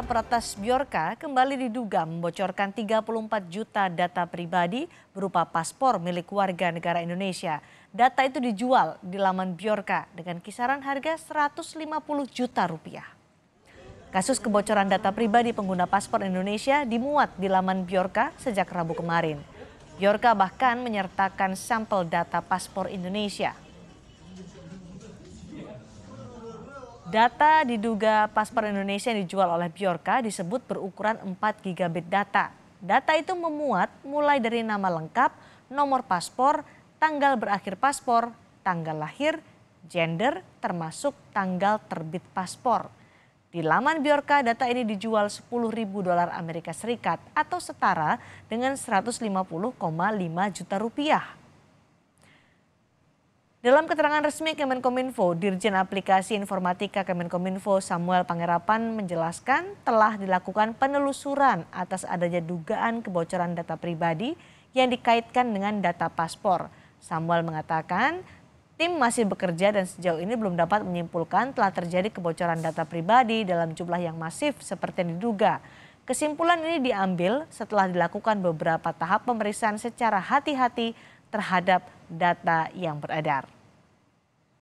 Pratas Bjorka kembali diduga membocorkan 34 juta data pribadi berupa paspor milik warga negara Indonesia. Data itu dijual di laman Bjorka dengan kisaran harga 150 juta rupiah. Kasus kebocoran data pribadi pengguna paspor Indonesia dimuat di laman Bjorka sejak Rabu kemarin. Bjorka bahkan menyertakan sampel data paspor Indonesia Data diduga paspor Indonesia yang dijual oleh Bjorka disebut berukuran 4 gigabit data. Data itu memuat mulai dari nama lengkap, nomor paspor, tanggal berakhir paspor, tanggal lahir, gender, termasuk tanggal terbit paspor. Di laman Bjorka, data ini dijual ribu dolar Amerika Serikat atau setara dengan 150,5 juta rupiah. Dalam keterangan resmi Kemenkominfo, Dirjen Aplikasi Informatika Kemenkominfo Samuel Pangerapan menjelaskan telah dilakukan penelusuran atas adanya dugaan kebocoran data pribadi yang dikaitkan dengan data paspor. Samuel mengatakan tim masih bekerja dan sejauh ini belum dapat menyimpulkan telah terjadi kebocoran data pribadi dalam jumlah yang masif seperti yang diduga. Kesimpulan ini diambil setelah dilakukan beberapa tahap pemeriksaan secara hati-hati terhadap data yang beredar.